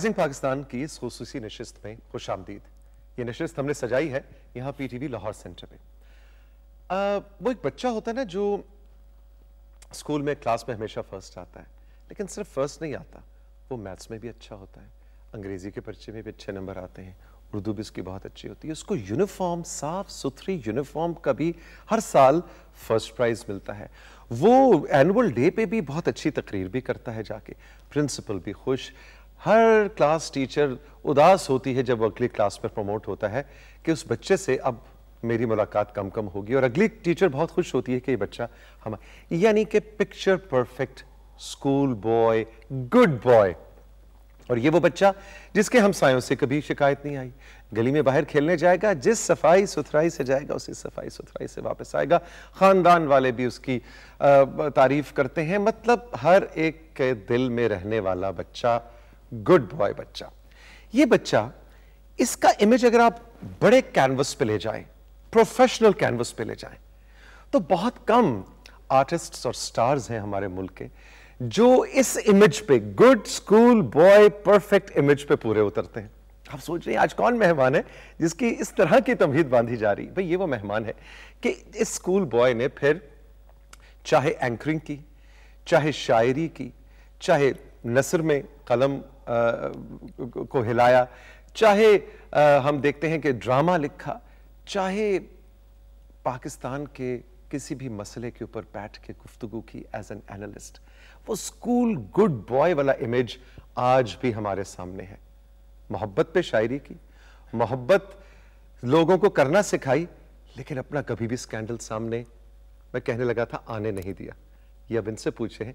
Rising Pakistan की इस खसूस नशस्त में खुश आमदीद ये नशस्त हमने सजाई है यहाँ P T V Lahore centre में आ, वो एक बच्चा होता है ना जो स्कूल में क्लास में हमेशा फर्स्ट आता है लेकिन सिर्फ फर्स्ट नहीं आता वो मैथ्स में भी अच्छा होता है अंग्रेज़ी के पर्चे में भी अच्छे नंबर आते हैं उर्दू भी उसकी बहुत अच्छी होती है उसको यूनिफॉर्म साफ सुथरी यूनिफॉर्म का भी हर साल फर्स्ट प्राइज़ मिलता है वो एनुअल डे पे भी बहुत अच्छी तकरीर भी करता है जाके प्रिंसिपल भी खुश हर क्लास टीचर उदास होती है जब अगली क्लास में प्रमोट होता है कि उस बच्चे से अब मेरी मुलाकात कम कम होगी और अगली टीचर बहुत खुश होती है कि ये बच्चा हम यानी कि picture perfect school boy good boy और ये वो बच्चा जिसके हमसायों से कभी शिकायत नहीं आई गली में बाहर खेलने जाएगा जिस सफाई सुथराई से जाएगा उसी सफाई सुथराई से वापस आएगा ख़ानदान वाले भी उसकी तारीफ़ करते हैं मतलब हर एक के दिल में रहने वाला बच्चा गुड बॉय बच्चा ये बच्चा इसका इमेज अगर आप बड़े कैनवस पे ले जाएं प्रोफेशनल कैनवस पे ले जाएं तो बहुत कम आर्टिस्ट्स और स्टार्स हैं हमारे मुल्क के जो इस इमेज पे good school boy perfect image पे पूरे उतरते हैं आप सोच रहे हैं आज कौन मेहमान है जिसकी इस तरह की तमहीद बांधी जा रही भाई ये वो मेहमान है कि इस स्कूल बॉय ने फिर चाहे एंकरिंग की चाहे शायरी की चाहे नसर में कलम को हिलाया चाहे हम देखते हैं कि ड्रामा लिखा चाहे पाकिस्तान के किसी भी मसले के ऊपर बैठ के गुफ्तु की एज एन एनालिस्ट वो स्कूल गुड बॉय वाला इमेज आज भी हमारे सामने है मोहब्बत पे शायरी की मोहब्बत लोगों को करना सिखाई लेकिन अपना कभी भी स्कैंडल सामने मैं कहने लगा था आने नहीं दिया ये अब इनसे हैं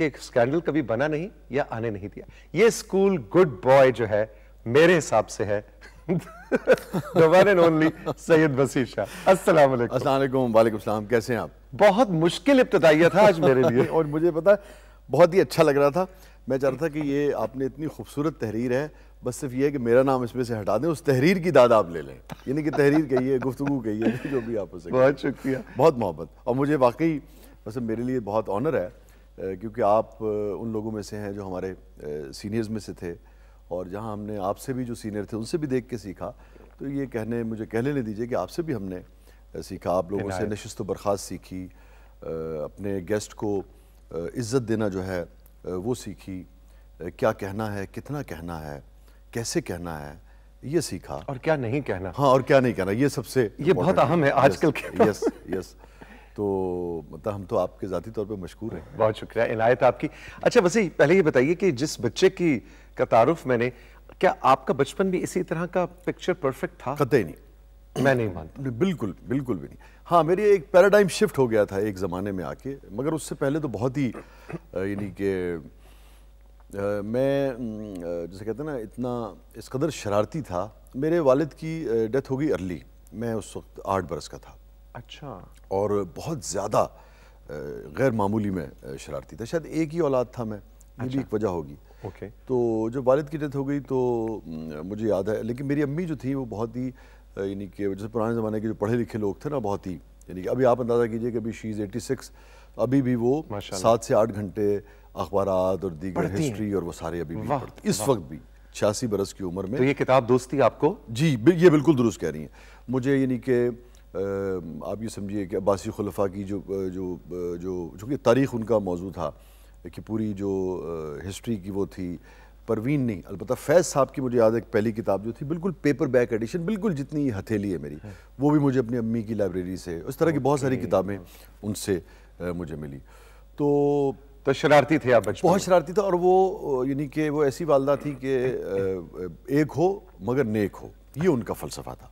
कि स्कैंडल कभी बना नहीं या आने नहीं दिया ये स्कूल गुड बॉय जो है मेरे हिसाब से है सैयद अस्सलाम कैसे हैं आप बहुत मुश्किल इब्तदाइया था आज मेरे लिए और मुझे पता बहुत ही अच्छा लग रहा था मैं चाह रहा था कि ये आपने इतनी खूबसूरत तहरीर है बस सिर्फ ये है कि मेरा नाम इसमें से हटा दें उस तहरीर की दादा आप ले लें यानी कि तहरीर कहिए गुफ्तु कहिए जो भी आप उसे बहुत शुक्रिया बहुत मोहब्बत और मुझे वाकई वैसे मेरे लिए बहुत ऑनर है क्योंकि आप उन लोगों में से हैं जो हमारे सीनियर्स में से थे और जहां हमने आपसे भी जो सीनियर थे उनसे भी देख के सीखा तो ये कहने मुझे कहने ले दीजिए कि आपसे भी हमने सीखा आप लोगों से नशस्त बर्खास्त सीखी अपने गेस्ट को इज़्ज़त देना जो है वो सीखी क्या कहना है कितना कहना है कैसे कहना है ये सीखा और क्या नहीं कहना हाँ और क्या नहीं कहना ये सबसे ये बहुत अहम है आजकल यस यस तो मतलब हम तो आपके ज़ाती तौर पे मशहूर हैं बहुत शुक्रिया इनायत आपकी अच्छा वैसे पहले ये बताइए कि जिस बच्चे की का तारुफ मैंने क्या आपका बचपन भी इसी तरह का पिक्चर परफेक्ट था कतई नहीं मैं नहीं मानता बिल्कुल बिल्कुल भी नहीं हाँ मेरी एक पैराडाइम शिफ्ट हो गया था एक ज़माने में आके मगर उससे पहले तो बहुत ही यानी कि मैं जैसे कहते हैं ना इतना इस कदर शरारती था मेरे वालिद की डेथ हो गई अर्ली मैं उस वक्त आठ बरस का था अच्छा और बहुत ज़्यादा गैर मामूली में शरारती था शायद एक ही औलाद था मैं ये अच्छा। एक वजह होगी ओके तो जब वालिद की डेथ हो गई तो मुझे याद है लेकिन मेरी अम्मी जो थी वो बहुत ही यानी कि जैसे पुराने ज़माने के जो पढ़े लिखे लोग थे ना बहुत ही यानी कि अभी आप अंदाज़ा कीजिए कि अभी शी इज़ एटी सिक्स अभी भी वो सात से आठ घंटे अखबार और दीगर हिस्ट्री और वो सारे अभी भी पढ़ते इस वक्त भी छियासी बरस की उम्र में तो ये किताब दोस्ती आपको जी ये बिल्कुल दुरुस्त कह रही है मुझे यानी कि आप ये समझिए कि अब्बासी खलफा की जो जो जो चूँकि तारीख़ उनका मौजू था कि पूरी जो हिस्ट्री की वो थी परवीन नहीं अलबत् फैज़ साहब की मुझे याद है पहली किताब जो थी बिल्कुल पेपर बैक एडिशन बिल्कुल जितनी हथेली है मेरी हाँ। वो भी मुझे अपनी अम्मी की लाइब्रेरी से उस तरह की बहुत सारी किताबें उनसे मुझे मिली तो तो शरारती थे आप बच्चे बहुत शरारती था और वो यानी कि वो ऐसी वालदा थी कि हाँ। एक हो मगर नेक हो ये उनका फ़लसफ़ा था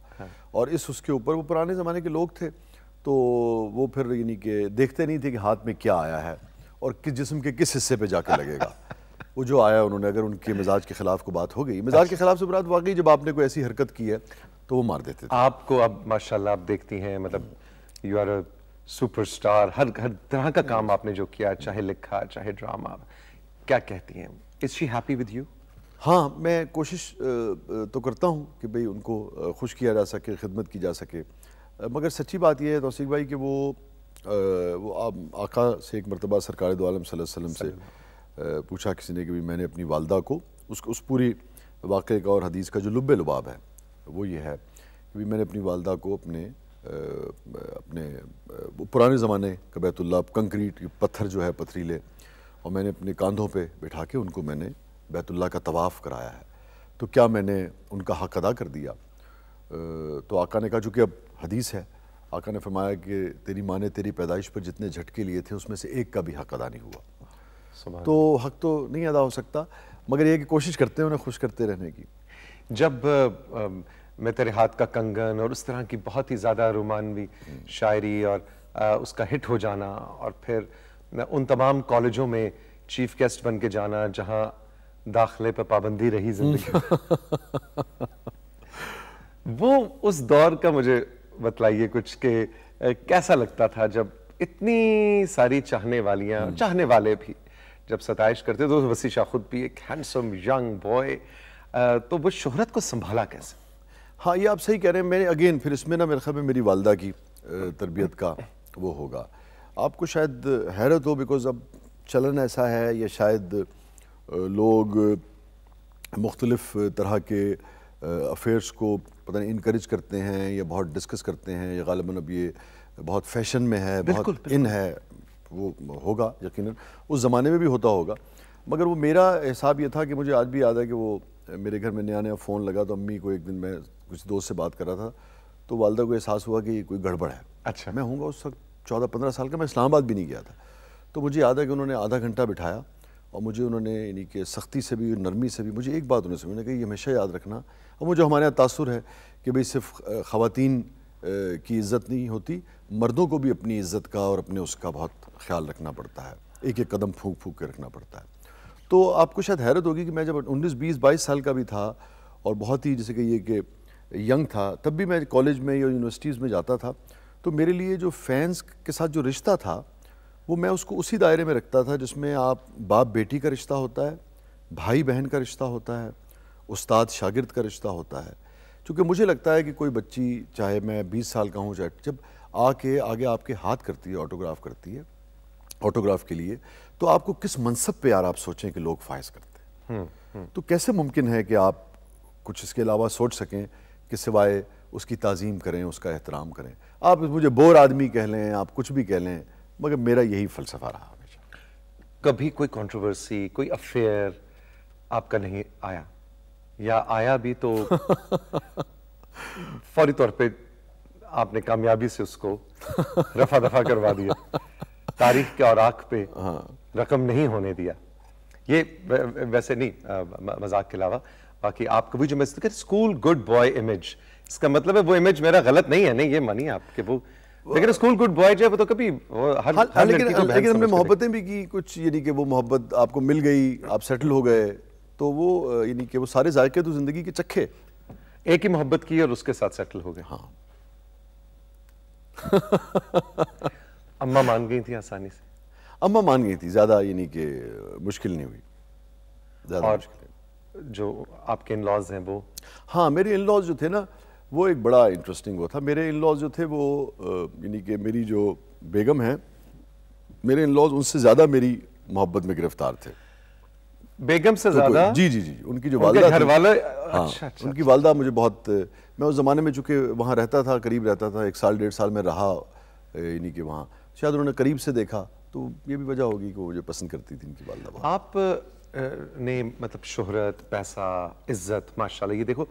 और इस उसके ऊपर वो पुराने ज़माने के लोग थे तो वो फिर यानी कि देखते नहीं थे कि हाथ में क्या आया है और किस जिसम के किस हिस्से पे जाके लगेगा वो जो आया उन्होंने अगर उनके मिजाज के खिलाफ को बात हो गई मिजाज के अच्छा। खिलाफ से बात वाकई जब आपने कोई ऐसी हरकत की है तो वो मार देते थे आपको अब माशाल्लाह आप देखती हैं मतलब यू आर सुपरस्टार हर हर तरह का काम आपने जो किया चाहे लिखा चाहे ड्रामा क्या कहती हैं is she happy with you हाँ मैं कोशिश तो करता हूँ कि भाई उनको खुश किया जा सके खिदमत की जा सके मगर सच्ची बात यह है तोसीक भाई कि वो वो आका से एक मरतबा सरकार दोम वसम से पूछा किसी ने कि भाई मैंने अपनी वालदा को उस उस पूरी वाक़े का और हदीस का जो लुब लबाव है वो ये है कि मैंने अपनी वालदा को अपने अपने वो पुराने ज़माने का बैतुल्ला कंक्रीट पत्थर जो है पथरीले और मैंने अपने कंधों पे बैठा के उनको मैंने बैतुल्ला का तवाफ़ कराया है तो क्या मैंने उनका हक अदा कर दिया तो आका ने कहा चूँकि अब हदीस है आका ने फरमाया कि तेरी माँ ने तेरी पैदाइश पर जितने झटके लिए थे उसमें से एक का भी हक अदा नहीं हुआ तो हक तो नहीं अदा हो सकता मगर ये कि कोशिश करते हैं उन्हें खुश करते रहने की जब आ, मैं तेरे हाथ का कंगन और उस तरह की बहुत ही ज़्यादा रोमानवी हम्म। शायरी और आ, उसका हिट हो जाना और फिर उन तमाम कॉलेजों में चीफ गेस्ट बन के जाना जहाँ दाखिले पर पाबंदी रही जिंदगी वो उस दौर का मुझे बतलाइए कुछ के कैसा लगता था जब इतनी सारी चाहने वालियां चाहने वाले भी जब सताइश करते तो वसी शाह खुद भी एक हैंडसम यंग बॉय तो वो शोहरत को संभाला कैसे हाँ ये आप सही कह रहे हैं मैंने अगेन फिर इसमें ना मेरे ख्याल में मेरी वालदा की तरबियत का वो होगा आपको शायद हैरत हो बिकॉज अब चलन ऐसा है या शायद लोग मुख्तलफ़ तरह के अफेयर्स को पता नहीं इनक्रेज करते हैं या बहुत डिस्कस करते हैं या गालिबा अब ये बहुत फैशन में है बिल्कुल, बहुत बिल्कुल। इन है वो होगा यकीन उस ज़माने में भी होता होगा मगर वो मेरा हिसाब ये था कि मुझे आज भी याद है कि वो मेरे घर में नया नया फ़ोन लगा तो अम्मी को एक दिन मैं कुछ दोस्त से बात कर रहा था तो वालदा को एहसास हुआ कि कोई गड़बड़ है अच्छा मैं हूँगा उस वक्त चौदह पंद्रह साल का मैं इस्लामाबाद भी नहीं गया था तो मुझे याद है कि उन्होंने आधा घंटा बिठाया और मुझे उन्होंने यानी कि सख्ती से भी नरमी से भी मुझे एक बात उन्होंने समझना कि हमेशा याद रखना और मुझे हमारे यहाँ तासर है कि भाई सिर्फ ख़वान की इज़्ज़त नहीं होती मर्दों को भी अपनी इज़्ज़त का और अपने उसका बहुत ख्याल रखना पड़ता है एक एक कदम फूक फूक के रखना पड़ता है तो आपको शायद हैरत होगी कि मैं जब उन्नीस बीस बाईस साल का भी था और बहुत ही जैसे कि ये कि यंग था तब भी मैं कॉलेज में या यूनिवर्सिटीज़ में जाता था तो मेरे लिए जो फैंस के साथ जो रिश्ता था वो मैं उसको उसी दायरे में रखता था जिसमें आप बाप बेटी का रिश्ता होता है भाई बहन का रिश्ता होता है उस्ताद शागिर्द का रिश्ता होता है क्योंकि मुझे लगता है कि कोई बच्ची चाहे मैं 20 साल का हूँ चाहे जब आके आगे आपके हाथ करती है ऑटोग्राफ करती है ऑटोग्राफ के लिए तो आपको किस मनसब पे यार आप सोचें कि लोग फायज करते हैं हम्म, हम्म। तो कैसे मुमकिन है कि आप कुछ इसके अलावा सोच सकें कि सिवाय उसकी तज़ीम करें उसका एहतराम करें आप मुझे बोर आदमी कह लें आप कुछ भी कह लें मगर मेरा यही फलसफा रहा हमेशा कभी कोई कंट्रोवर्सी कोई अफेयर आपका नहीं आया या आया भी तो फौरी तौर पे आपने कामयाबी से उसको रफा दफा करवा दिया तारीख के और आख पे हाँ। रकम नहीं होने दिया ये वैसे नहीं मजाक के अलावा बाकी आप कभी जो मैं स्कूल गुड बॉय इमेज इसका मतलब है वो इमेज मेरा गलत नहीं है नहीं ये मानिए आपके वो लेकिन स्कूल गुड बॉय जो है वो तो कभी हर, हर, हाँ, हर लेकिन तो लेकिन हमने मोहब्बतें भी की कुछ यानी कि वो मोहब्बत आपको मिल गई आप सेटल हो गए तो वो यानी कि वो सारे जायके तो जिंदगी के चखे एक ही मोहब्बत की और उसके साथ सेटल हो गए हाँ अम्मा मान गई थी आसानी से अम्मा मान गई थी ज़्यादा यानी कि मुश्किल नहीं हुई ज़्यादा मुश्किल जो आपके इन लॉज हैं वो हाँ मेरे इन लॉज जो थे ना वो एक बड़ा इंटरेस्टिंग वो था मेरे इन लॉज जो थे वो यानी कि मेरी जो बेगम है मेरे इन लॉज उनसे ज़्यादा मेरी मोहब्बत में गिरफ्तार थे बेगम से तो ज़्यादा जी जी जी उनकी जो वालदा घर वाले हाँ अच्छा, अच्छा, उनकी अच्छा। वालदा मुझे बहुत मैं उस ज़माने में चूँकि वहाँ रहता था करीब रहता था एक साल डेढ़ साल में रहा यानी कि वहाँ शायद उन्होंने करीब से देखा तो ये भी वजह होगी कि वो मुझे पसंद करती थी इनकी वालदा आप ने मतलब शोहरत पैसा इज्जत माशाल्लाह ये देखो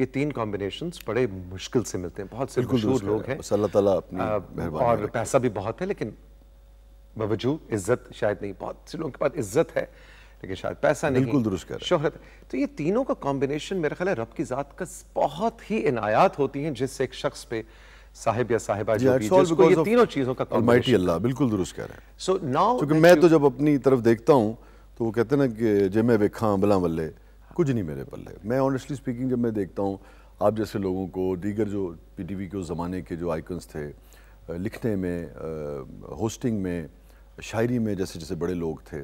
ये तीन कॉम्बिनेशन बड़े मुश्किल से मिलते हैं बहुत से मशहूर लोग हैं और पैसा भी बहुत है लेकिन बावजूद इज्जत शायद नहीं बहुत से लोगों के पास इज्जत है लेकिन शायद पैसा नहीं बिल्कुल दुरुस्त कर शोहरत तो ये तीनों का कॉम्बिनेशन मेरा ख्याल है रब की ज़ात का बहुत ही इनायात होती है जिससे एक शख्स पे साहिब या साहिबा जो भी जिसको ये तीनों चीज़ों का अलमाइटी अल्लाह बिल्कुल दुरुस्त कह रहे हैं सो नाउ क्योंकि मैं तो जब अपनी तरफ देखता हूँ तो वो कहते हैं ना कि जमे वे खां बला वल्ले कुछ नहीं मेरे पल्ले मैं ऑनेस्टली स्पीकिंग जब मैं देखता हूँ आप जैसे लोगों को दीगर जो पीटीवी के उस ज़माने के जो आइकन्स थे लिखने में होस्टिंग में शायरी में जैसे जैसे बड़े लोग थे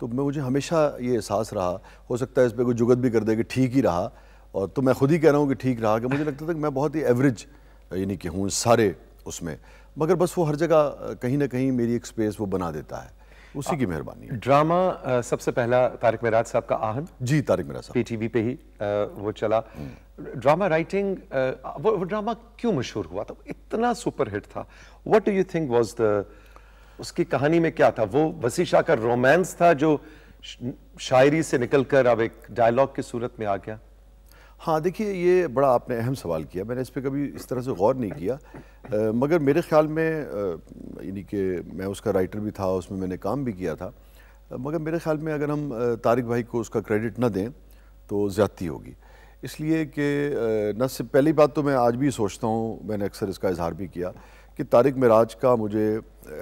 तो मैं मुझे हमेशा ये एहसास रहा हो सकता है इस पर कोई जुगत भी कर दे कि ठीक ही रहा और तो मैं खुद ही कह रहा हूँ कि ठीक रहा कि मुझे लगता था कि मैं बहुत ही एवरेज यानी कि हूँ सारे उसमें मगर बस वो हर जगह कहीं ना कहीं मेरी एक स्पेस वो बना देता है उसी की मेहरबानी है ड्रामा सबसे पहला तारिक मेराज साहब का आहन जी तारिक मेराज साहब पीटीवी पे ही वो चला ड्रामा राइटिंग वो, वो ड्रामा क्यों मशहूर हुआ था इतना सुपरहिट था what do you think was the उसकी कहानी में क्या था वो वसी शाह का रोमांस था जो शायरी से निकलकर अब एक डायलॉग की सूरत में आ गया हाँ देखिए ये बड़ा आपने अहम सवाल किया मैंने इस पर कभी इस तरह से गौर नहीं किया आ, मगर मेरे ख्याल में यानी कि मैं उसका राइटर भी था उसमें मैंने काम भी किया था आ, मगर मेरे ख्याल में अगर हम तारिक भाई को उसका क्रेडिट ना दें तो ज़्यादती होगी इसलिए कि न सिर्फ पहली बात तो मैं आज भी सोचता हूँ मैंने अक्सर इसका इजहार भी किया कि तारिक मराज का मुझे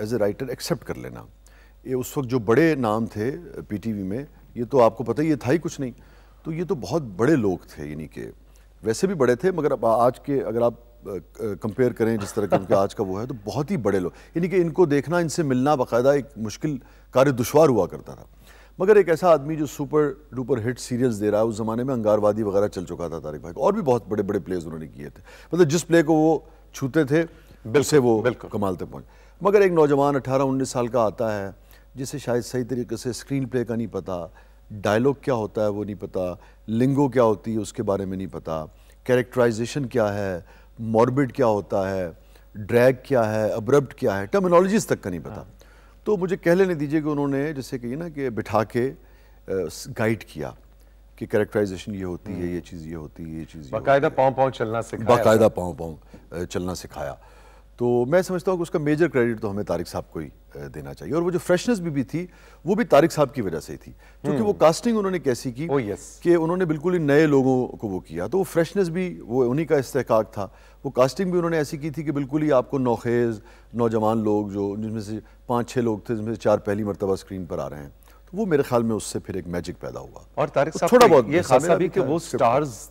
एज ए राइटर एक्सेप्ट कर लेना ये उस वक्त जो बड़े नाम थे पीटीवी में ये तो आपको पता ही ये था ही कुछ नहीं तो ये तो बहुत बड़े लोग थे यानी कि वैसे भी बड़े थे मगर आज के अगर आप कंपेयर करें जिस तरह का आज का वो है तो बहुत ही बड़े लोग यानी कि इनको देखना इनसे मिलना बाकायदा एक मुश्किल कार्य दुशवार हुआ करता था मगर एक ऐसा आदमी जो सुपर डुपर हिट सीरियल्स दे रहा है उस ज़माने में अंगारवादी वगैरह चल चुका था तारिक भाई और भी बहुत बड़े बड़े प्लेज उन्होंने किए थे मतलब जिस प्ले को वो छूते थे बिल्कुल वो कमाल तक पहुँच मगर एक नौजवान अठारह उन्नीस साल का आता है जिसे शायद सही तरीके से स्क्रीन प्ले का नहीं पता डायलॉग क्या होता है वो नहीं पता लिंगो क्या होती है उसके बारे में नहीं पता कैरेक्टराइजेशन क्या है मॉर्बिड क्या होता है ड्रैग क्या है अब्रप्ट क्या है टर्मिनोलॉजीज तक का नहीं पता हाँ। तो मुझे कह लेने दीजिए कि उन्होंने जैसे कही ना कि बिठा के गाइड किया कि करेक्टराइजेशन ये होती है हम्म। ये चीज़ ये होती है ये चीज़ बाकायदा पाँव पाँव चलना सिखाया बाकायदा पाँव पाँव चलना सिखाया तो मैं समझता हूँ कि उसका मेजर क्रेडिट तो हमें तारिक साहब को ही देना चाहिए और वो जो फ्रेशनेस भी, भी थी वो भी तारिक साहब की वजह से ही थी क्योंकि वो कास्टिंग हम्म। उन्होंने कैसी की oh, yes. कि उन्होंने बिल्कुल ही नए लोगों को वो किया तो वो फ्रेशनेस भी वो उन्हीं का इस्तेकाक था वो कास्टिंग भी उन्होंने ऐसी की थी कि बिल्कुल ही आपको नौखेज़ नौजवान लोग जो जिसमें से पाँच छः लोग थे जिसमें से चार पहली मरतबा स्क्रीन पर आ रहे हैं तो वो मेरे ख्याल में उससे फिर एक मैजिक पैदा हुआ और तारिक तो साहब थोड़ा बहुत ये खास भी कि वो स्टार्स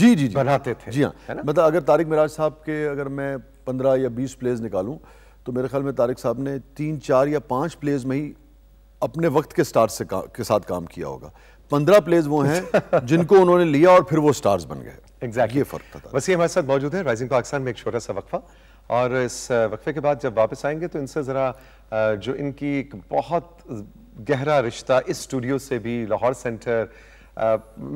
जी जी जी बनाते थे जी हाँ मतलब अगर तारिक मिराज साहब के अगर मैं पंद्रह या बीस प्लेयर्स निकालूँ तो मेरे ख्याल में तारिक साहब ने तीन चार या पाँच प्लेयर्स में ही अपने वक्त के स्टार्स से का, के साथ काम किया होगा पंद्रह प्लेयर्स वो हैं जिनको उन्होंने लिया और फिर वो स्टार्स बन गए एग्जैक्ट ये फर्क था वैसे हमारे साथ मौजूद है राइजिंग पाकिस्तान में एक छोटा सा वक्फा और इस वक्फे के बाद जब वापस आएंगे तो इनसे ज़रा जो इनकी एक बहुत गहरा रिश्ता इस स्टूडियो से भी लाहौर सेंटर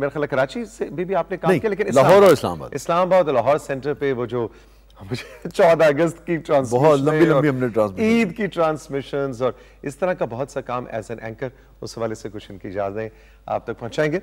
मेरा ख्याल कराची से भी, भी आपने काम किया लेकिन लाहौर और इस्लामाबाद इस्लामाबाद और लाहौर सेंटर पे वो जो मुझे चौदह अगस्त की बहुत लंबी लंबी हमने ईद की ट्रांसमिशन और इस तरह का बहुत सा काम एज एन एंकर उस हवाले से कुछ इनकी इजाजतें आप तक पहुंचाएंगे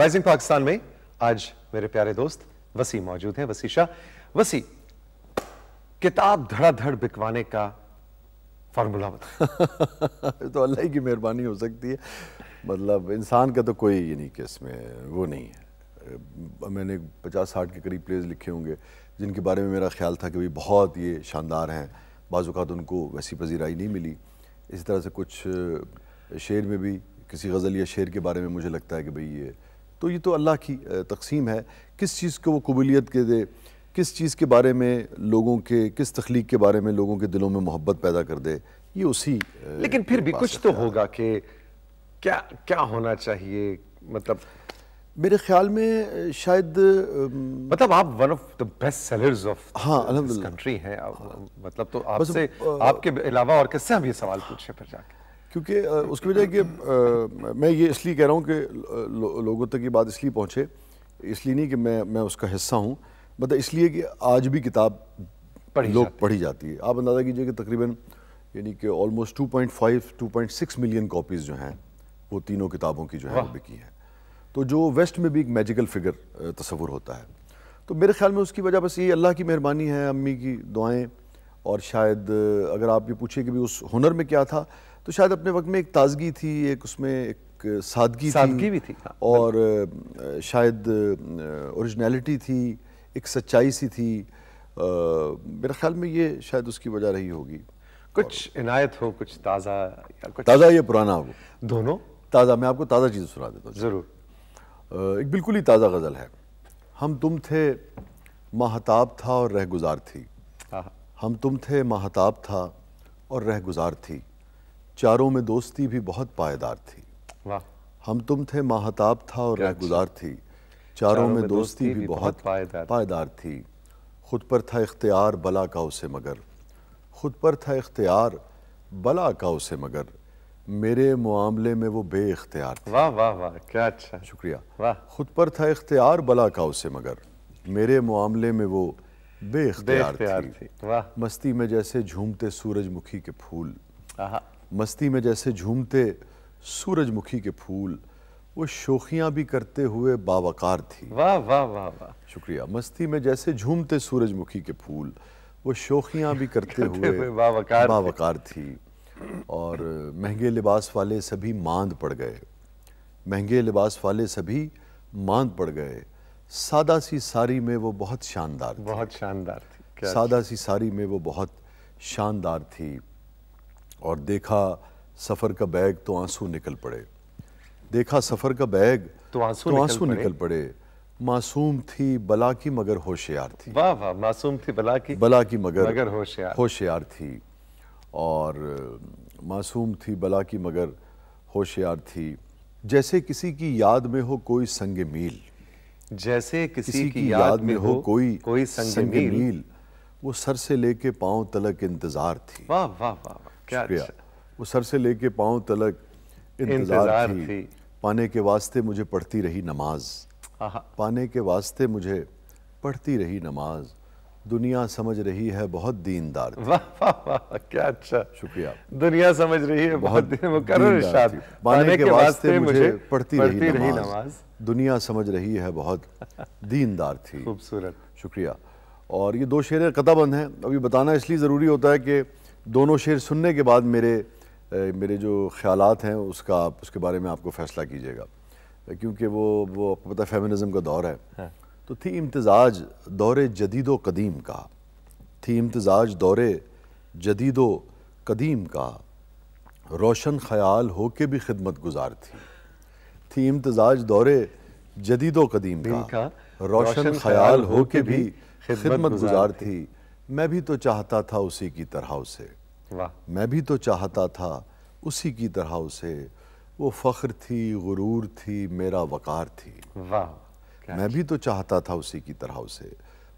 राइजिंग पाकिस्तान में आज मेरे प्यारे दोस्त वसी मौजूद हैं वसी शाह वसी किताब धड़ाधड़ बिकवाने का फार्मूला बता तो अल्लाह की मेहरबानी हो सकती है मतलब इंसान का तो कोई नहीं यूनिक इसमें वो नहीं है मैंने पचास साठ के करीब प्लेज लिखे होंगे जिनके बारे में मेरा ख्याल था कि भाई बहुत ये शानदार हैं बाज़ात उनको वैसी पजीराई नहीं मिली इसी तरह से कुछ शेर में भी किसी गज़ल या शेर के बारे में मुझे लगता है कि भाई ये तो ये तो अल्लाह की तकसीम है किस चीज़ को वो कबूलीत के दे किस चीज़ के बारे में लोगों के किस तख्लीक के बारे में लोगों के दिलों में मोहब्बत पैदा कर दे ये उसी लेकिन फिर भी कुछ तो होगा कि क्या क्या होना चाहिए मतलब मेरे ख्याल में शायद मतलब आप one of the best sellers of हाँ कंट्री हैं हाँ, मतलब तो आपसे आपके अलावा और किससे हम ये सवाल पूछे फिर जाके क्योंकि उसकी वजह कि मैं ये इसलिए कह रहा हूँ कि लो, लोगों तक ये बात इसलिए पहुँचे इसलिए नहीं कि मैं मैं उसका हिस्सा हूँ मतलब इसलिए कि आज भी किताब पढ़ी लोग पढ़ी जाती है आप अंदाज़ा कीजिए कि तकरीबन यानी कि ऑलमोस्ट 2.5 2.6 मिलियन कॉपीज़ जो हैं वो तीनों किताबों की जो है बिकी हैं तो जो वेस्ट में भी एक मैजिकल फिगर तस्वुर होता है तो मेरे ख्याल में उसकी वजह बस ये अल्लाह की मेहरबानी है अम्मी की दुआएँ और शायद अगर आप ये पूछिए कि भी उस हुनर में क्या था तो शायद अपने वक्त में एक ताजगी थी एक उसमें एक सादगी सादगी थी, भी थी हाँ, और शायद ओरिजिनलिटी थी एक सच्चाई सी थी आ, मेरे ख्याल में ये शायद उसकी वजह रही होगी कुछ इनायत हो कुछ ताज़ा कुछ ताज़ा या पुराना हो दोनों ताज़ा मैं आपको ताज़ा चीज़ सुना देता हूँ ज़रूर एक बिल्कुल ही ताज़ा गज़ल है हम तुम थे माहताब था और रह गुजार थी हाँ, हाँ। हम तुम थे माहताब था और रह गुजार थी चारों में दोस्ती भी बहुत पायदार थी हम तुम थे माहताब था और रहगुजार थी चारों, चारों में दोस्ती, दोस्ती भी बहुत पायदार, पायदार थी खुद पर था इख्तियार बला का उसे मगर खुद पर था इख्तियार बला का उसे मगर मेरे मामले में वो बे इख्तियार थी वाह वाह वाह क्या अच्छा शुक्रिया वाह खुद पर था इख्तियार बला का उसे मगर मेरे मामले में वो बे इख्तियार थी, थी। वाह मस्ती में जैसे झूमते सूरजमुखी के फूल मस्ती में जैसे झूमते सूरजमुखी के फूल वो शोखियाँ भी करते हुए बावकार थी वाह वाह वाह वाह शुक्रिया मस्ती में जैसे झूमते सूरजमुखी के फूल वो शोखियाँ भी करते, करते हुए, हुए बावकार बावकार थी और महंगे लिबास वाले सभी मांद पड़ गए महंगे लिबास वाले सभी मांद पड़ गए सादा सी साड़ी में वो बहुत शानदार बहुत शानदार थी सादा सी साड़ी में वो बहुत शानदार थी और देखा सफ़र का बैग तो आंसू निकल पड़े देखा सफ़र का बैग तो आंसू तो आंसू निकल पड़े मासूम थी बला की मगर होशियार थी वाह वाह मासूम थी बला की बला की मगर मगर होशियार होशियार थी और मासूम थी बला की मगर होशियार थी जैसे किसी की याद में हो कोई संग मील जैसे किसी, किसी की, की याद, याद में हो कोई कोई संग, संग मील वो सर से लेके पांव तलक इंतजार थी वाह वाह वाह क्या अच्छा। वो सर से लेके पाँव तलक इंतज़ार थी।, पाने के वास्ते मुझे पढ़ती रही नमाज पाने के वास्ते मुझे पढ़ती रही नमाज दुनिया समझ रही है बहुत दीनदार वाह वाह क्या अच्छा शुक्रिया दुनिया समझ रही है बहुत पाने के वास्ते मुझे पढ़ती रही नमाज दुनिया समझ रही है बहुत दीनदार थी खूबसूरत शुक्रिया और ये दो शेर कदाबंद हैं अब ये बताना इसलिए ज़रूरी होता है कि दोनों शेर सुनने के बाद मेरे मेरे जो ख्यालात हैं उसका आप उसके बारे में आपको फ़ैसला कीजिएगा क्योंकि वो वो आपको पता फेमिनिज्म का दौर है, हाँ। तो थी इम्तजाज दौरे जदीद व कदीम का थी इम्तजाज दौरे जदीद व कदीम का रोशन ख्याल हो के भी खिदमत गुजार थी थी इम्तजाज दौरे जदीद व कदीम का, का रोशन ख्याल हो के भी खिदमत गुजार थी मैं भी तो चाहता था उसी की तरह उसे मैं भी तो चाहता था उसी की तरह उसे वो फ़ख्र थी गुरूर थी मेरा वक़ार थी वाह मैं भी तो चाहता था उसी की तरह उसे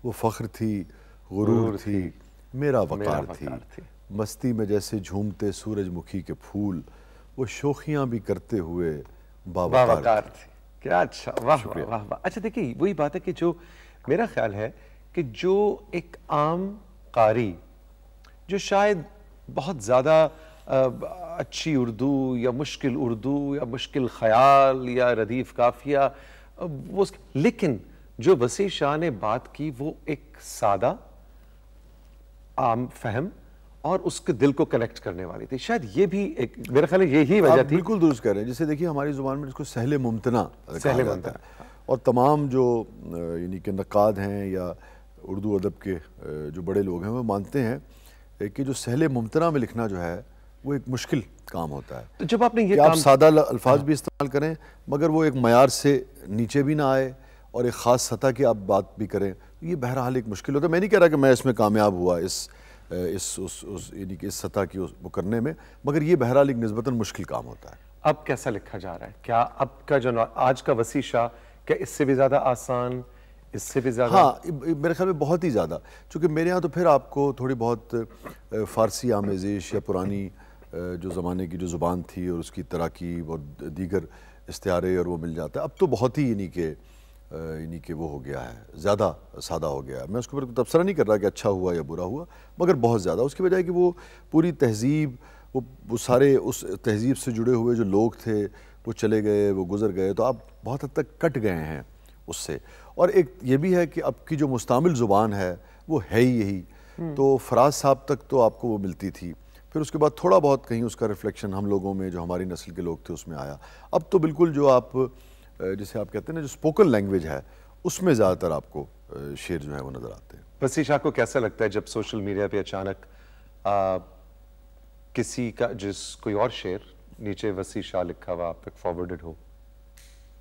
वो फ़ख्र थी गुरूर थी मेरा वक़ार तो थी।, थी मस्ती में जैसे झूमते सूरजमुखी के फूल वो शोखियां भी करते हुए बाबाकार थी क्या अच्छा वाह वाह वाह वाह अच्छा देखिए वही बात है कि जो मेरा ख्याल है कि जो एक आम कारी जो शायद बहुत ज़्यादा अच्छी उर्दू या मुश्किल उर्दू या मुश्किल ख्याल या रदीफ काफिया वो लेकिन जो वसी शाह ने बात की वो एक सादा आम फहम और उसके दिल को कनेक्ट करने वाली थी शायद ये भी एक मेरा ख्याल यही वजह थी बिल्कुल दुरुस्त कर रहे हैं जैसे देखिए हमारी जुबान में इसको सहले मुमतना सहले मुमतना और तमाम जो यानी कि नक़ाद हैं या उर्दू अदब के जो बड़े लोग हैं वो मानते हैं कि जो सहले मुमतना में लिखना जो है वो एक मुश्किल काम होता है तो जब आपने ये काम... आप सादा अल्फाज हाँ। भी इस्तेमाल करें मगर वो एक मैार से नीचे भी ना आए और एक ख़ास सतह की आप बात भी करें तो ये बहरहाल एक मुश्किल होता है मैं नहीं कह रहा कि मैं इसमें कामयाब हुआ इस इस उस उस यानी कि इस सतह की वो करने में मगर ये बहरहाल एक नस्बता मुश्किल काम होता है अब कैसा लिखा जा रहा है क्या अब का जो आज का वसीशा क्या इससे भी ज़्यादा आसान इससे भी ज़्यादा हाँ मेरे ख्याल में बहुत ही ज़्यादा क्योंकि मेरे यहाँ तो फिर आपको थोड़ी बहुत फ़ारसी आमेजिश या पुरानी जो ज़माने की जो ज़ुबान थी और उसकी तरकीब और दीगर इश्तारे और वो मिल जाता है अब तो बहुत ही इन्हीं के इन्हीं के वो हो गया है ज़्यादा सादा हो गया है मैं उसके ऊपर तो तबसरा नहीं कर रहा कि अच्छा हुआ या बुरा हुआ मगर बहुत ज़्यादा उसकी वजह कि वो पूरी तहजीब वो वो सारे उस तहजीब से जुड़े हुए जो लोग थे वो चले गए वो गुज़र गए तो आप बहुत हद तक कट गए हैं उससे और एक ये भी है कि अब की जो मुस्तमिल ज़ुबान है वो है ही यही हम्म। तो फराज साहब तक तो आपको वो मिलती थी फिर उसके बाद थोड़ा बहुत कहीं उसका रिफ्लेक्शन हम लोगों में जो हमारी नस्ल के लोग थे उसमें आया अब तो बिल्कुल जो आप जिसे आप कहते हैं ना जो स्पोकन लैंग्वेज है उसमें ज़्यादातर आपको शेर जो है वो नज़र आते हैं वसी शाह को कैसा लगता है जब सोशल मीडिया पर अचानक आ, किसी का जिस कोई और शेर नीचे वसी शाह लिखा हुआ आप तक फॉरवर्डेड हो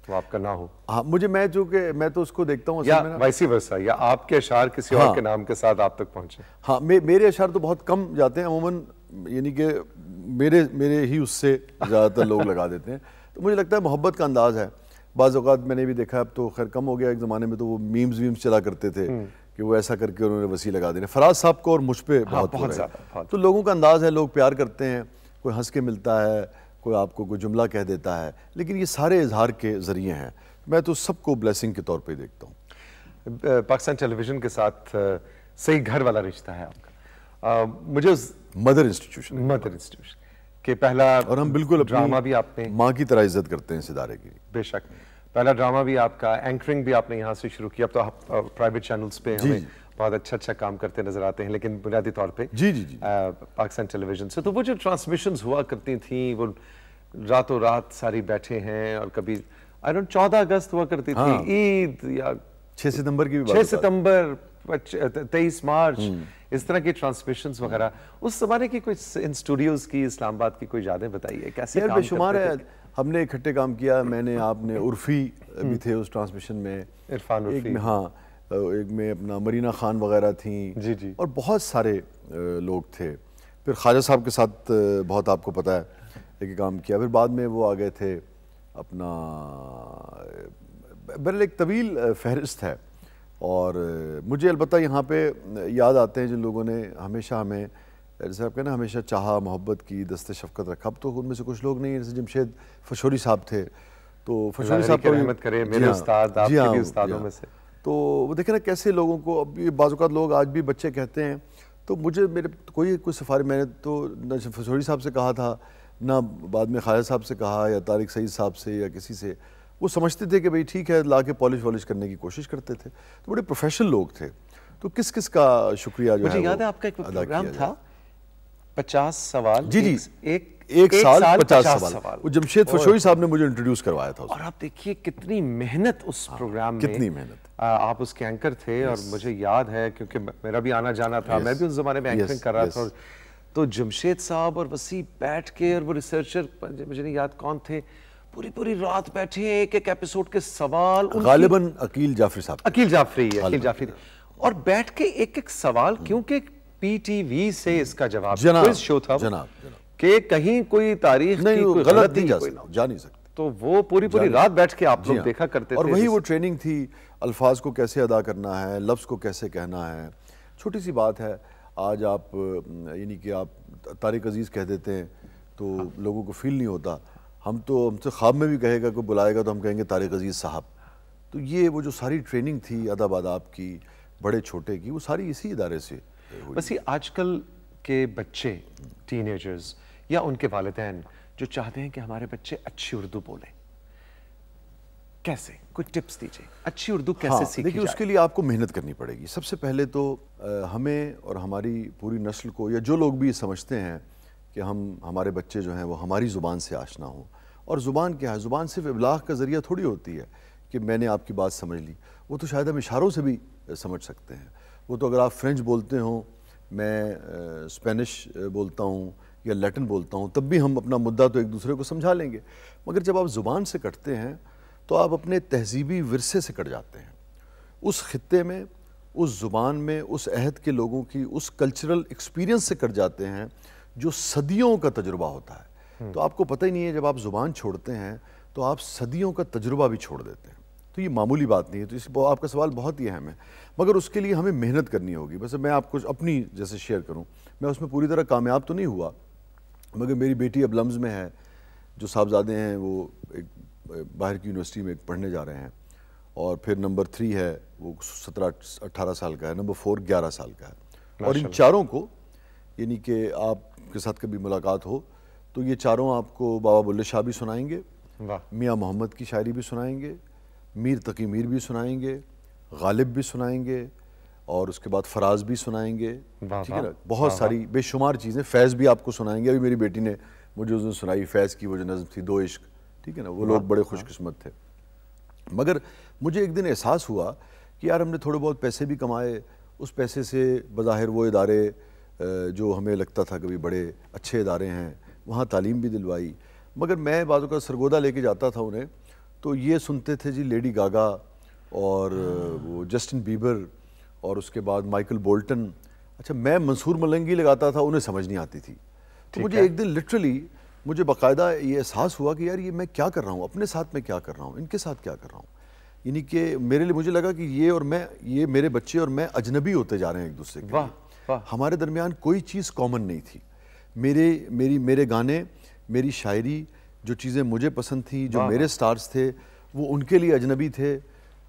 तो आपका ना हो हाँ मुझे मैं जो कि मैं तो उसको देखता हूँ वैसी वैसा या आपके अशार किसी हाँ, और के नाम के साथ आप तक पहुँचे हाँ मे, मेरे अशार तो बहुत कम जाते हैं अमूमन यानी कि मेरे मेरे ही उससे ज़्यादातर लोग लगा देते हैं तो मुझे लगता है मोहब्बत का अंदाज़ है बाज़ात मैंने भी देखा अब तो खैर कम हो गया एक ज़माने में तो वो मीम्स वीम्स चला करते थे हम्म। कि वो ऐसा करके उन्होंने वसी लगा देने फराज साहब को और मुझ पर हाँ, बहुत तो लोगों का अंदाज़ है लोग प्यार करते हैं कोई हंस के मिलता है कोई आपको कोई जुमला कह देता है लेकिन ये सारे इजहार के ज़रिए हैं मैं तो सबको ब्लेसिंग के तौर पे देखता हूँ पाकिस्तान टेलीविज़न के साथ सही घर वाला रिश्ता है आपका आ, मुझे उस... मदर इंस्टीट्यूशन मदर इंस्टीट्यूशन के पहला और हम बिल्कुल ड्रामा भी आपने माँ की तरह इज्जत करते हैं इस इदारे की बेशक पहला ड्रामा भी आपका एंकरिंग भी आपने यहाँ से शुरू किया अब तो आप प्राइवेट चैनल्स पे हमें बहुत अच्छा अच्छा काम करते नजर आते हैं लेकिन बुनियादी तौर पे जी जी जी पाकिस्तान टेलीविजन से तो वो जो ट्रांसमिशन हुआ करती थी वो रातों रात सारी बैठे हैं और कभी आई डोंट चौदह अगस्त हुआ करती हाँ। थी ईद या छह सितंबर की छह सितंबर तेईस मार्च हम्म। इस तरह की ट्रांसमिशन वगैरह उस जमाने की कोई इन स्टूडियोज की इस्लामाबाद की कोई यादें बताइए कैसे यार बेशुमार है हमने इकट्ठे काम किया मैंने आपने उर्फी भी हम्म। थे उस ट्रांसमिशन में इरफान उर्फी हाँ एक में अपना मरीना खान वगैरह थी जी जी और बहुत सारे लोग थे फिर ख्वाजा साहब के साथ बहुत आपको पता है एक काम किया फिर बाद में वो आ गए थे अपना बहरल एक तवील फहरिस्त है और मुझे अलबत् यहाँ पे याद आते हैं जिन लोगों ने हमेशा हमें जैसे आप कहना हमेशा चाहा मोहब्बत की दस्त शफकत रखा अब तो उनमें से कुछ लोग नहीं जैसे जमशेद फशोरी साहब थे तो फशोरी साहब को तो रहमत करें मेरे हाँ, उस्ताद आपके भी हाँ, उस्तादों हाँ। में से तो वो देखे ना कैसे लोगों को अब ये बाज़ात लोग आज भी बच्चे कहते हैं तो मुझे मेरे कोई कोई सफारी मैंने तो ना फसोड़ी साहब से कहा था ना बाद में खाजा साहब से कहा या तारिक सईद साहब से या किसी से वो समझते थे कि भाई ठीक है ला के पॉलिश वॉलिश करने की कोशिश करते थे तो बड़े प्रोफेशनल लोग थे तो किस किस का शुक्रिया जो मुझे है याद है आपका एक प्रोग्राम था पचास सवाल जी जी एक एक, एक साल, साल पचास, पचास सवाल, सवाल। वो जमशेद फशोई साहब ने मुझे इंट्रोड्यूस करवाया था और आप देखिए कितनी मेहनत उस हाँ, प्रोग्राम में कितनी मेहनत आप उसके एंकर थे और मुझे याद है क्योंकि मेरा भी आना जाना था मैं भी उस जमाने में एंकरिंग कर रहा था तो जमशेद साहब और वसी बैठ के और वो रिसर्चर मुझे नहीं याद कौन थे पूरी पूरी रात बैठे एक एक एपिसोड के सवाल गालिबन अकील जाफरी साहब अकील जाफरी अकील जाफरी और बैठ के एक एक सवाल क्योंकि पीटीवी से इसका जवाब जनाब शो था जनाब, जनाब कि कहीं कोई तारीख नहीं, की कोई गलत नहीं जा, जा नहीं सकती तो वो पूरी पूरी रात बैठ के आप लोग हाँ। देखा करते और वही वो ट्रेनिंग थी अल्फाज को कैसे अदा करना है लफ्ज़ को कैसे कहना है छोटी सी बात है आज आप यानी कि आप तारिक अजीज़ कह देते हैं तो हाँ। लोगों को फील नहीं होता हम तो हमसे तो ख्वाब में भी कहेगा कोई बुलाएगा तो हम कहेंगे तारिक अजीज़ साहब तो ये वो जो सारी ट्रेनिंग थी अदब आदाब की बड़े छोटे की वो सारी इसी इदारे से बस ये आजकल के बच्चे टीनेजर्स या उनके वालदेन जो चाहते हैं कि हमारे बच्चे अच्छी उर्दू बोले कैसे कुछ टिप्स दीजिए अच्छी उर्दू कैसे हाँ, सीखी देखिए उसके लिए आपको मेहनत करनी पड़ेगी सबसे पहले तो हमें और हमारी पूरी नस्ल को या जो लोग भी समझते हैं कि हम हमारे बच्चे जो हैं वो हमारी ज़ुबान से आशना हो और ज़ुबान क्या है ज़ुबान सिर्फ इबलाग का ज़रिया थोड़ी होती है कि मैंने आपकी बात समझ ली वो तो शायद हम इशारों से भी समझ सकते हैं वो तो अगर आप फ्रेंच बोलते हों मैं स्पेनिश बोलता हूँ या लैटिन बोलता हूँ तब भी हम अपना मुद्दा तो एक दूसरे को समझा लेंगे मगर जब आप ज़ुबान से कटते हैं तो आप अपने तहजीबी वरसे से कट जाते हैं उस ख़त्े में उस ज़ुबान में उस अहद के लोगों की उस कल्चरल एक्सपीरियंस से कट जाते हैं जो सदियों का तजुर्बा होता है हम्म। तो आपको पता ही नहीं है जब आप ज़ुबान छोड़ते हैं तो आप सदियों का तजुर्बा भी छोड़ देते हैं तो ये मामूली बात नहीं है तो इस आपका सवाल बहुत ही अहम है मगर उसके लिए हमें मेहनत करनी होगी वैसे मैं आपको अपनी जैसे शेयर करूं मैं उसमें पूरी तरह कामयाब तो नहीं हुआ मगर मेरी बेटी अब लम्ज़ में है जो साहबजादे हैं वो एक बाहर की यूनिवर्सिटी में पढ़ने जा रहे हैं और फिर नंबर थ्री है वो सत्रह अट्ठारह साल का है नंबर फोर ग्यारह साल का है और इन चारों को यानी कि आपके साथ कभी मुलाकात हो तो ये चारों आपको बाबा बुल्ले शाह भी सुनाएंगे मियाँ मोहम्मद की शायरी भी सुनाएंगे मीर तकी मीर भी सुनाएंगे गालिब भी सुनाएंगे और उसके बाद फराज भी सुनाएंगे ठीक है ना बहुत सारी बेशुमार चीज़ें फैज़ भी आपको सुनाएंगे अभी मेरी बेटी ने मुझे उसने सुनाई फैज़ की वो जो नज़म थी दो इश्क ठीक है ना वो लोग बड़े खुशकस्मत थे मगर मुझे एक दिन एहसास हुआ कि यार हमने थोड़े बहुत पैसे भी कमाए उस पैसे से बाहिर वो इदारे जो हमें लगता था कभी बड़े अच्छे इदारे हैं वहाँ तालीम भी दिलवाई मगर मैं बाज़ों का सरगोदा लेके जाता था उन्हें तो ये सुनते थे जी लेडी गागा और वो जस्टिन बीबर और उसके बाद माइकल बोल्टन अच्छा मैं मंसूर मलंगी लगाता था उन्हें समझ नहीं आती थी तो मुझे एक दिन लिटरली मुझे बाकायदा ये एहसास हुआ कि यार ये मैं क्या कर रहा हूँ अपने साथ में क्या कर रहा हूँ इनके साथ क्या कर रहा हूँ यानी कि मेरे लिए मुझे लगा कि ये और मैं ये मेरे बच्चे और मैं अजनबी होते जा रहे हैं एक दूसरे के वाह हमारे दरमियान कोई चीज़ कॉमन नहीं थी मेरे मेरी मेरे गाने मेरी शायरी जो चीज़ें मुझे पसंद थी जो मेरे स्टार्स थे वो उनके लिए अजनबी थे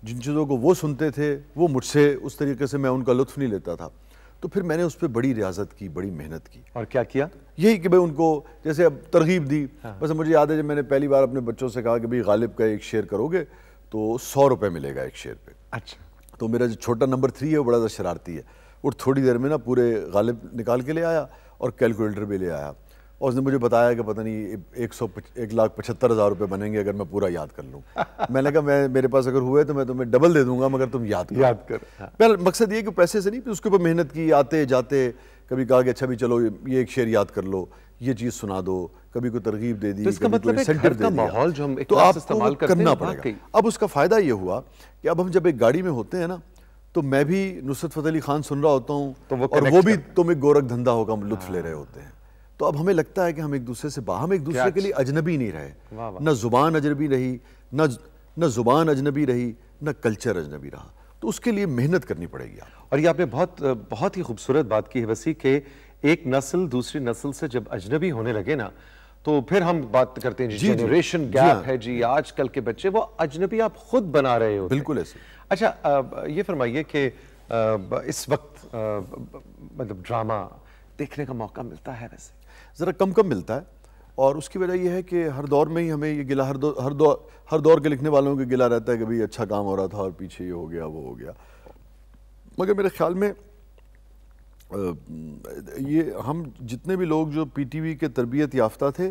जिन चीज़ों को वो सुनते थे वो मुझसे उस तरीके से मैं उनका लुत्फ नहीं लेता था तो फिर मैंने उस पर बड़ी रियाजत की बड़ी मेहनत की और क्या किया यही कि भाई उनको जैसे अब तरगीब दी हाँ। बस मुझे याद है जब मैंने पहली बार अपने बच्चों से कहा कि भाई गालिब का एक शेयर करोगे तो सौ रुपये मिलेगा एक शेयर पर अच्छा तो मेरा जो छोटा नंबर थ्री है वो बड़ा ज़्यादा शरारती है और थोड़ी देर में ना पूरे गालिब निकाल के ले आया और कैलकुलेटर भी ले आया और उसने मुझे बताया कि पता नहीं एक सौ एक लाख पचहत्तर हज़ार रुपये बनेंगे अगर मैं पूरा याद कर लूँ मैंने कहा मैं मेरे पास अगर हुए तो मैं तुम्हें डबल दे दूंगा मगर तुम याद याद कर हाँ। पहले मकसद ये कि पैसे से नहीं उसके ऊपर मेहनत की आते जाते कभी कहा कि अच्छा भी चलो ये एक शेर याद कर लो ये चीज़ सुना दो कभी कोई तरगीब दे दी तो इसका मतलब इंसेंटिव का माहौल जो हम तो आप इस्तेमाल करना पड़ेगा अब उसका फ़ायदा ये हुआ कि अब हम जब एक गाड़ी में होते हैं ना तो मैं भी नुसरत फतेह अली खान सुन रहा होता हूँ तो और वो भी तुम एक गोरख धंधा होगा लुत्फ ले रहे होते हैं तो अब हमें लगता है कि हम एक दूसरे से बाहर हम एक दूसरे के लिए अजनबी नहीं रहे न ज़ुबान अजनबी रही न न ज़ुबान अजनबी रही न कल्चर अजनबी रहा तो उसके लिए मेहनत करनी पड़ेगी और ये आपने बहुत बहुत ही खूबसूरत बात की है वसी के एक नस्ल दूसरी नस्ल से जब अजनबी होने लगे ना तो फिर हम बात करते हैं जनरेशन गैप हाँ। है जी आजकल के बच्चे वो अजनबी आप खुद बना रहे हो बिल्कुल ऐसे अच्छा ये फरमाइए कि इस वक्त मतलब ड्रामा देखने का मौका मिलता है वैसे ज़रा कम कम मिलता है और उसकी वजह यह है कि हर दौर में ही हमें ये गिला हर दौर हर दौर हर दौर के लिखने वालों को गिला रहता है कि भाई अच्छा काम हो रहा था और पीछे ये हो गया वो हो गया मगर मेरे ख्याल में ये हम जितने भी लोग जो पीटीवी के तरबियत याफ्ता थे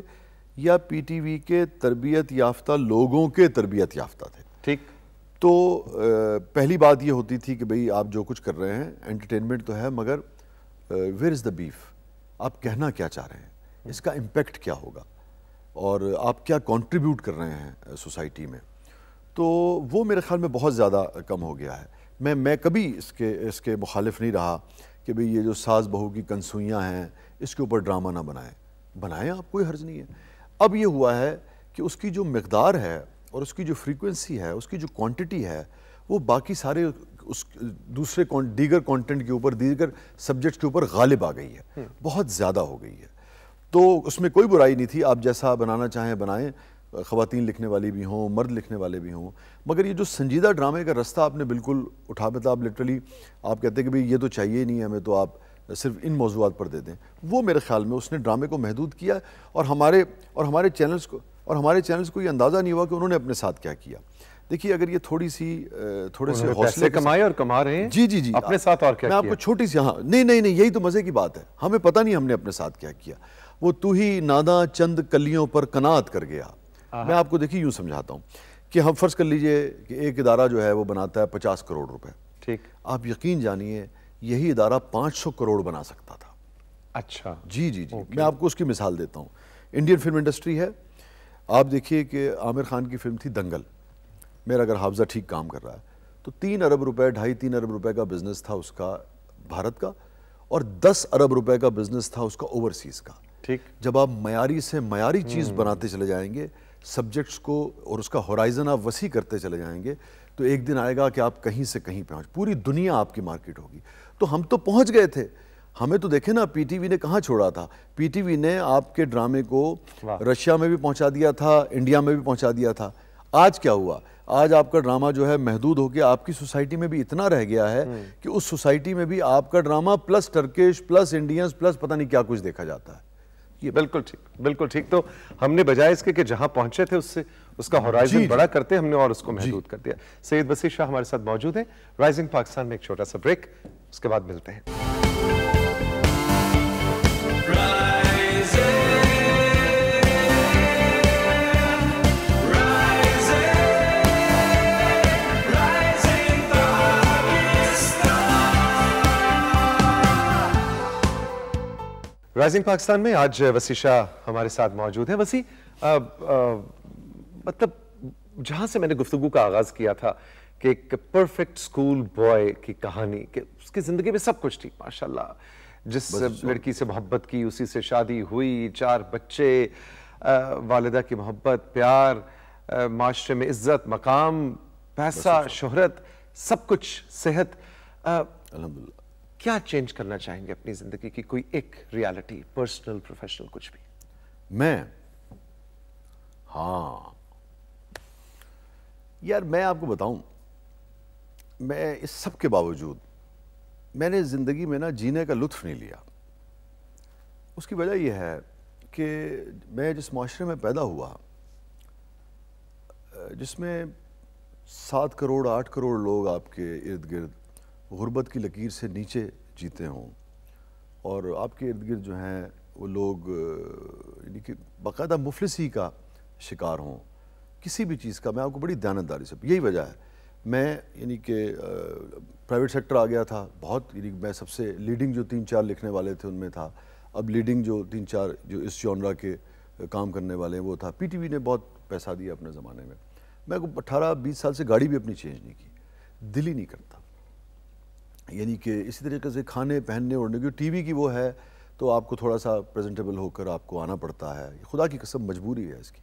या पीटीवी के तरबियत याफ्ता लोगों के तरबियत याफ्ता थे ठीक तो पहली बात ये होती थी कि भाई आप जो कुछ कर रहे हैं एंटरटेनमेंट तो है मगर वेयर इज़ द बीफ आप कहना क्या चाह रहे हैं इसका इम्पेक्ट क्या होगा और आप क्या कंट्रीब्यूट कर रहे हैं सोसाइटी uh, में तो वो मेरे ख्याल में बहुत ज़्यादा कम हो गया है मैं मैं कभी इसके इसके मुखालिफ नहीं रहा कि भाई ये जो सास बहू की कंसुइयाँ हैं इसके ऊपर ड्रामा ना बनाएं बनाएं आप कोई हर्ज नहीं है अब ये हुआ है कि उसकी जो मकदार है और उसकी जो फ्रीक्वेंसी है उसकी जो क्वांटिटी है वो बाकी सारे उस दूसरे दीगर कंटेंट के ऊपर दीगर सब्जेक्ट के ऊपर गालिब आ गई है हम्म। बहुत ज़्यादा हो गई है तो उसमें कोई बुराई नहीं थी आप जैसा बनाना चाहें बनाएं ख़वान लिखने वाली भी हों मर्द लिखने वाले भी हों मगर ये जो संजीदा ड्रामे का रास्ता आपने बिल्कुल उठा बता मतलब आप लिटरली आप कहते हैं कि भाई ये तो चाहिए नहीं हमें तो आप सिर्फ इन मौजूद पर दे दें वो मेरे ख्याल में उसने ड्रामे को महदूद किया और हमारे और हमारे चैनल्स को और हमारे चैनल्स को ये अंदाज़ा नहीं हुआ कि उन्होंने अपने साथ क्या किया देखिए अगर ये थोड़ी सी थोड़े से हौसले कमाए और कमा रहे हैं जी जी जी अपने साथ और क्या मैं आपको छोटी सी हाँ नहीं नहीं नहीं यही तो मज़े की बात है हमें पता नहीं हमने अपने साथ क्या किया वो तू ही नादा चंद कलियों पर कनात कर गया मैं आपको देखिए यूं समझाता हूँ कि हम फर्ज कर लीजिए कि एक इदारा जो है वो बनाता है पचास करोड़ रुपए ठीक आप यकीन जानिए यही इदारा पाँच सौ करोड़ बना सकता था अच्छा जी जी जी मैं आपको उसकी मिसाल देता हूँ इंडियन फिल्म इंडस्ट्री है आप देखिए कि आमिर खान की फिल्म थी दंगल मेरा अगर हाफजा ठीक काम कर रहा है तो तीन अरब रुपए ढाई तीन अरब रुपए का बिजनेस था उसका भारत का और दस अरब रुपए का बिजनेस था उसका ओवरसीज का ठीक जब आप मयारी से मयारी चीज़ हम्म। बनाते चले जाएंगे सब्जेक्ट्स को और उसका होराइजन आप वसी करते चले जाएंगे तो एक दिन आएगा कि आप कहीं से कहीं पहुंच पूरी दुनिया आपकी मार्केट होगी तो हम तो पहुंच गए थे हमें तो देखे ना पीटीवी ने कहाँ छोड़ा था पीटीवी ने आपके ड्रामे को रशिया में भी पहुंचा दिया था इंडिया में भी पहुंचा दिया था आज क्या हुआ आज आपका ड्रामा जो है महदूद होकर आपकी सोसाइटी में भी इतना रह गया है हम्म। कि उस सोसाइटी में भी आपका drama plus Turkish plus Indians plus पता नहीं क्या कुछ देखा जाता है ये बिल्कुल ठीक बिल्कुल ठीक तो हमने बजाय इसके कि जहां पहुंचे थे उससे उसका होराइजन बड़ा करते हमने और उसको महदूद कर दिया सैयद वसी शाह हमारे साथ मौजूद है राइजिंग पाकिस्तान में एक छोटा सा ब्रेक उसके बाद मिलते हैं राइजिंग पाकिस्तान में आज वसी शाह हमारे साथ मौजूद है वसी मतलब जहाँ से मैंने गुफ्तु का आगाज़ किया था कि एक परफेक्ट स्कूल बॉय की कहानी कि उसकी ज़िंदगी में सब कुछ थी माशाल्लाह जिस लड़की से मोहब्बत की उसी से शादी हुई चार बच्चे आ, वालदा की मोहब्बत प्यार माशरे में इज्जत मकाम पैसा शोहरत सब कुछ सेहत अलहमदिल्ला क्या चेंज करना चाहेंगे अपनी जिंदगी की कोई एक रियलिटी पर्सनल प्रोफेशनल कुछ भी मैं हाँ यार मैं आपको बताऊं मैं इस सब के बावजूद मैंने ज़िंदगी में ना जीने का लुत्फ नहीं लिया उसकी वजह यह है कि मैं जिस माशरे में पैदा हुआ जिसमें सात करोड़ आठ करोड़ लोग आपके इर्द गिर्द गुर्बत की लकीर से नीचे जीते हों और आपके इर्द गिर्द जो हैं वो लोग यानी कि बाकायदा मुफलसी का शिकार हों किसी भी चीज़ का मैं आपको बड़ी दयानतदारी से यही वजह है मैं यानी कि प्राइवेट सेक्टर आ गया था बहुत यानी मैं सबसे लीडिंग जो तीन चार लिखने वाले थे उनमें था अब लीडिंग जो तीन चार जो इस जॉनरा के काम करने वाले हैं वो था पीटीवी ने बहुत पैसा दिया अपने ज़माने में मैं अट्ठारह बीस साल से गाड़ी भी अपनी चेंज नहीं की दिल ही नहीं करता यानी कि इसी तरीके से खाने पहनने ओढ़ने की टीवी की वो है तो आपको थोड़ा सा प्रेजेंटेबल होकर आपको आना पड़ता है खुदा की कसम मजबूरी है इसकी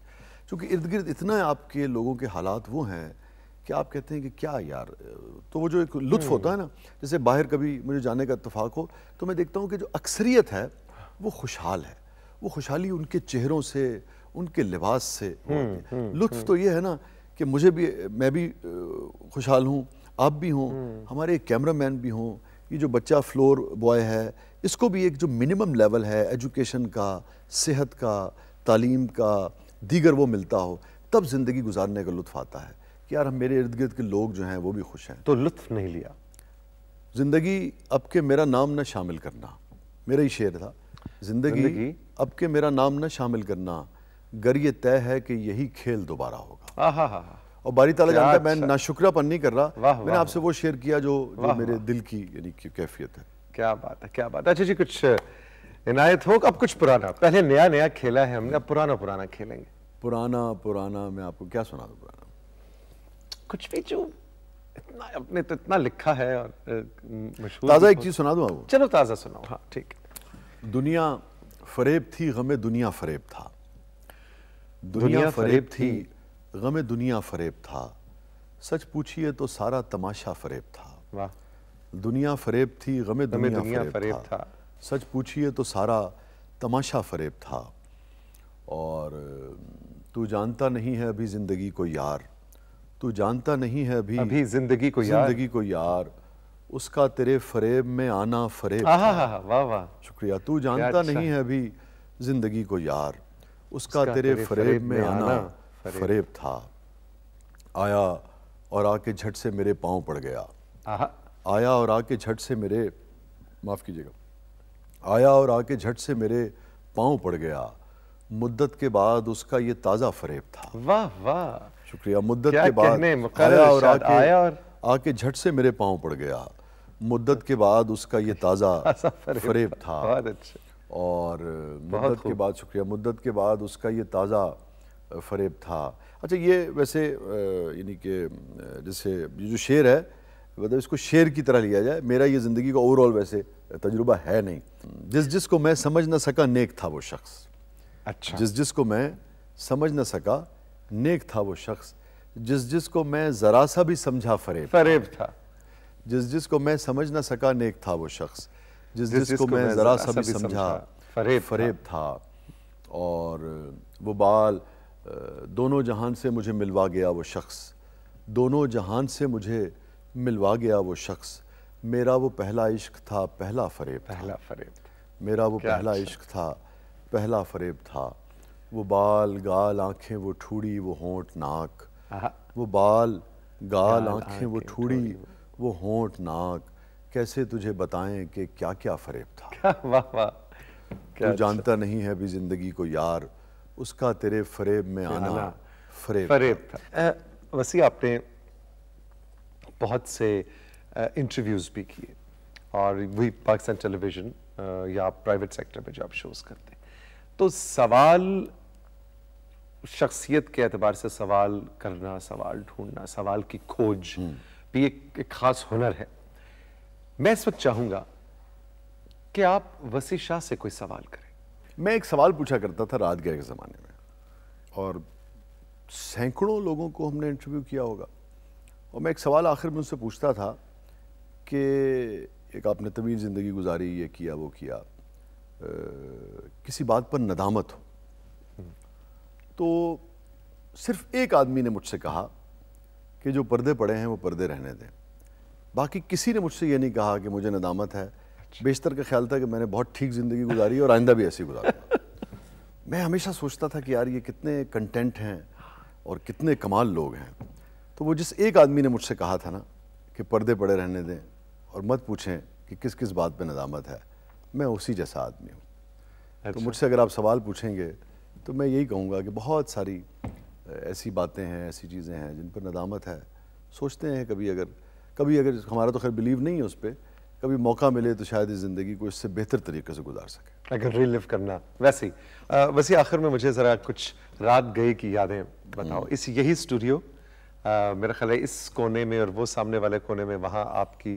क्योंकि इर्द गिर्द इतना आपके लोगों के हालात वो हैं कि आप कहते हैं कि क्या यार तो वो जो एक लुत्फ हम्म। होता है ना जैसे बाहर कभी मुझे जाने का इतफाक़ हो तो मैं देखता हूँ कि जो अक्सरियत है वो खुशहाल है वो खुशहाली उनके चेहरों से उनके लिबास से हम्म, हम्म, लुत्फ तो ये है ना कि मुझे भी मैं भी खुशहाल हूँ आप भी हों हम्म। हमारे कैमरामैन भी हों ये जो बच्चा फ्लोर बॉय है इसको भी एक जो मिनिमम लेवल है एजुकेशन का सेहत का तालीम का दीगर वो मिलता हो तब ज़िंदगी गुजारने का लुत्फ आता है कि यार हम मेरे इर्द गिर्द के लोग जो हैं वो भी खुश हैं तो लुत्फ नहीं लिया ज़िंदगी अब के मेरा नाम ना शामिल करना मेरा ही शेर था ज़िंदगी अब के मेरा नाम ना शामिल करना गर ये तय है कि यही खेल दोबारा होगा हाँ हाँ हाँ और बारी ताला जानता है मैं अच्छा। ना शुक्रा पन नहीं कर रहा मैंने आपसे वो शेयर किया जो, मेरे दिल की यानी कैफियत है क्या बात है क्या बात है अच्छा जी कुछ इनायत हो अब कुछ पुराना पहले नया नया खेला है हमने अब पुराना पुराना खेलेंगे पुराना पुराना मैं आपको क्या सुना दूँ पुराना कुछ भी जो इतना अपने तो इतना लिखा है और मशहूर ताज़ा एक चीज़ सुना दूँ आपको चलो ताज़ा सुनाओ हाँ ठीक दुनिया फरेब थी गमे दुनिया फरेब था दुनिया, दुनिया फरेब थी, थी गम दुनिया फरेब था सच पूछिए तो सारा तमाशा फरेब था दुनिया फरेब थी गम दुनिया, दुनिया फरेब, फरेब था, था। सच पूछिए तो सारा तमाशा फरेब था और तू जानता नहीं है अभी ज़िंदगी को यार तू जानता नहीं है अभी अभी ज़िंदगी को यार ज़िंदगी को यार उसका तेरे फरेब में आना फरेब वाह वाह शुक्रिया तू जानता अच्छा। नहीं है अभी ज़िंदगी को यार उसका तेरे, फरेब में आना फरेब था आया और आके झट से मेरे पाँव पड़ गया आया और आके झट से मेरे माफ़ कीजिएगा आया और आके झट से मेरे पाँव पड़ गया मुद्दत के बाद उसका ये ताज़ा फरेब था वाह वाह शुक्रिया मुद्दत के बाद आया और आके आया और आके झट से मेरे पाँव पड़ गया मुद्दत के बाद उसका ये ताज़ा फरेब था अच्छा। और मुद्दत के बाद शुक्रिया मुद्दत के बाद उसका ये ताज़ा फरेब था अच्छा ये वैसे यानी कि जैसे ये जो शेर है मतलब इसको शेर की तरह लिया जाए मेरा ये ज़िंदगी का ओवरऑल वैसे तजुर्बा है नहीं जिस जिस को मैं समझ ना सका नेक था वो शख्स अच्छा जिस जिस को मैं समझ ना सका नेक था वो शख्स जिस जिस को मैं ज़रा सा भी समझा फरेब फरेब था जिस जिस को मैं समझ ना सका नेक था वो शख्स जिस जिस को मैं ज़रा सा भी समझा फरेब फरेब था और वो बाल दोनों जहान से मुझे मिलवा गया वो शख्स दोनों जहान से मुझे मिलवा गया वो शख्स मेरा वो पहला इश्क था पहला फरेब पहला फरेब मेरा वो पहला अच्छा। इश्क था पहला फरेब था वो बाल गाल आंखें वो ठूड़ी वो होंठ नाक वो बाल गाल आंखें वो ठूड़ी वो होंठ नाक कैसे तुझे बताएं कि क्या क्या फरेब था वाह वाह तू अच्छा। जानता नहीं है अभी ज़िंदगी को यार उसका तेरे फरेब में आना फरेब फरेब था वसी आपने बहुत से इंटरव्यूज़ भी किए और वही पाकिस्तान टेलीविज़न या प्राइवेट सेक्टर में जब शोज़ करते तो सवाल शख्सियत के अतबार से सवाल करना सवाल ढूंढना सवाल की खोज हम्म। भी एक, एक ख़ास हुनर है मैं इस वक्त चाहूँगा कि आप वसी शाह से कोई सवाल करें मैं एक सवाल पूछा करता था रात के ज़माने में और सैकड़ों लोगों को हमने इंटरव्यू किया होगा और मैं एक सवाल आखिर में उनसे पूछता था कि एक आपने तवील ज़िंदगी गुजारी ये किया वो किया आ, किसी बात पर नदामत हो तो सिर्फ एक आदमी ने मुझसे कहा कि जो पर्दे पड़े हैं वो पर्दे रहने दें बाकी किसी ने मुझसे ये नहीं कहा कि मुझे नदामत है बेशतर का ख्याल था कि मैंने बहुत ठीक ज़िंदगी गुजारी और आइंदा भी ऐसी गुजारूंगा मैं हमेशा सोचता था कि यार ये कितने कंटेंट हैं और कितने कमाल लोग हैं तो वो जिस एक आदमी ने मुझसे कहा था ना कि पर्दे पड़े रहने दें और मत पूछें कि किस किस बात पे नदामत है मैं उसी जैसा आदमी हूँ तो अच्छा। तो मुझसे अगर आप सवाल पूछेंगे तो मैं यही कहूँगा कि बहुत सारी ऐसी बातें हैं ऐसी चीज़ें हैं जिन पर नदामत है सोचते हैं कभी अगर कभी अगर हमारा तो खैर बिलीव नहीं है उस पर कभी मौका मिले तो शायद इस ज़िंदगी को इससे बेहतर तरीके से गुजार सके अगर रिलिव करना वैसे ही वैसे आखिर में मुझे ज़रा कुछ रात गए की यादें बताओ हम्म। इस यही स्टूडियो मेरा ख्याल है इस कोने में और वो सामने वाले कोने में वहाँ आपकी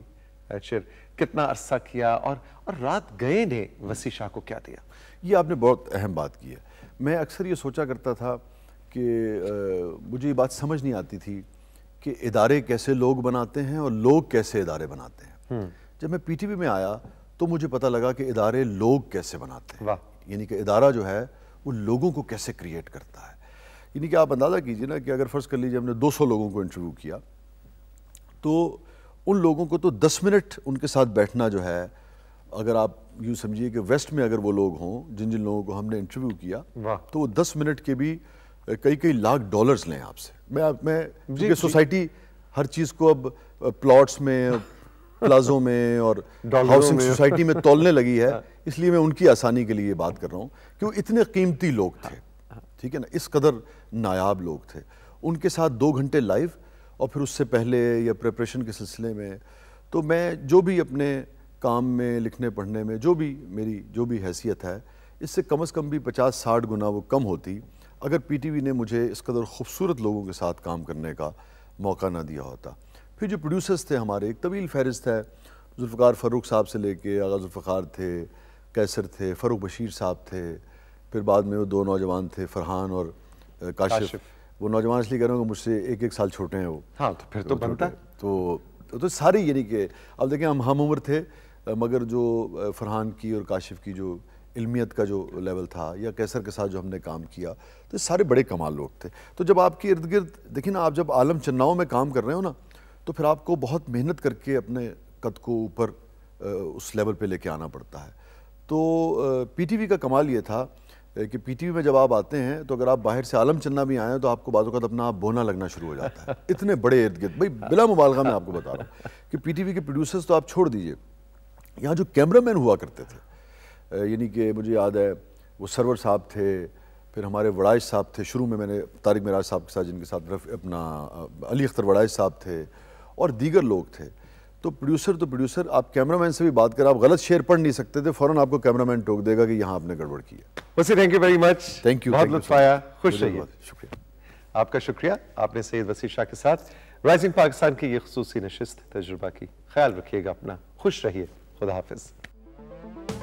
शेर कितना अरसा किया और और रात गए ने वसी शाह को क्या दिया ये आपने बहुत अहम बात की है मैं अक्सर ये सोचा करता था कि मुझे ये बात समझ नहीं आती थी कि इदारे कैसे लोग बनाते हैं और लोग कैसे इदारे बनाते हैं हम्म। जब मैं पीटीबी में आया तो मुझे पता लगा कि इदारे लोग कैसे बनाते हैं यानी कि इदारा जो है वो लोगों को कैसे क्रिएट करता है यानी कि आप अंदाज़ा कीजिए ना कि अगर फ़र्ज़ कर लीजिए हमने 200 लोगों को इंटरव्यू किया तो उन लोगों को तो 10 मिनट उनके साथ बैठना जो है अगर आप यूँ समझिए कि वेस्ट में अगर वो लोग हों जिन जिन लोगों को हमने इंटरव्यू किया तो वो दस मिनट के भी कई कई लाख डॉलर्स लें आपसे मैं मैं सोसाइटी हर चीज़ को अब प्लॉट्स में प्लाजों में और हाउसिंग सोसाइटी में तोलने लगी है हाँ। इसलिए मैं उनकी आसानी के लिए ये बात कर रहा हूँ कि वो इतने कीमती लोग थे हाँ। हाँ। ठीक है ना इस कदर नायाब लोग थे उनके साथ दो घंटे लाइव और फिर उससे पहले या प्रिपरेशन के सिलसिले में तो मैं जो भी अपने काम में लिखने पढ़ने में जो भी मेरी जो भी हैसियत है इससे कम अज़ कम भी पचास साठ गुना वो कम होती अगर पीटीवी ने मुझे इस कदर खूबसूरत लोगों के साथ काम करने का मौका ना दिया होता फिर जो प्रोड्यूसर्स थे हमारे एक तवील फहरिस्त है जुल्फ़ार फ़रूक साहब से लेके आगा जुल्फ़ार थे कैसर थे फ़रूक बशीर साहब थे फिर बाद में वो दो नौजवान थे फरहान और काशिफ वो नौजवान इसलिए कह रहे हो मुझसे एक एक साल छोटे हैं वो हाँ तो फिर तो बनता तो तो सारे यानी कि अब देखें हम हम उम्र थे मगर जो फरहान की और काशिफ की जो इलमियत का जो लेवल था या कैसर के साथ जो हमने काम किया तो सारे बड़े कमाल लोग थे तो जब आपके इर्द गिर्द देखिए ना आप जब आलम चन्नाओं में काम कर रहे हो ना तो फिर आपको बहुत मेहनत करके अपने कद को ऊपर उस लेवल पे लेके आना पड़ता है तो पीटीवी का कमाल ये था कि पीटीवी में जब आप आते हैं तो अगर आप बाहर से आलम चन्ना भी आए तो आपको बातों का तो अपना आप बोना लगना शुरू हो जाता है इतने बड़े इर्द गिर्द भाई बिला मुबालगा मैं आपको बता रहा हूँ कि पीटीवी के प्रोड्यूसर्स तो आप छोड़ दीजिए यहाँ जो कैमरामैन हुआ करते थे यानी कि मुझे याद है वो सरवर साहब थे फिर हमारे वड़ाइज साहब थे शुरू में मैंने तारिक मराज साहब के साथ जिनके साथ अपना अली अख्तर वड़ाइज साहब थे और दीगर लोग थे तो प्रोड्यूसर तो प्रोड्यूसर आप कैमरामैन से भी बात करें आप गलत शेयर पढ़ नहीं सकते थे फ़ौरन आपको कैमरामैन टोक देगा कि यहाँ आपने गड़बड़ की है Wasi thank you very much thank you बहुत लुत्फ आया खुश रहिए शुक्रिया आपका शुक्रिया आपने सैद वसी शाह के साथ राइजिंग पाकिस्तान की ये खसूसी नशस्त तजुर्बा की ख्याल रखिएगा अपना खुश रहिए खुदा हाफिज़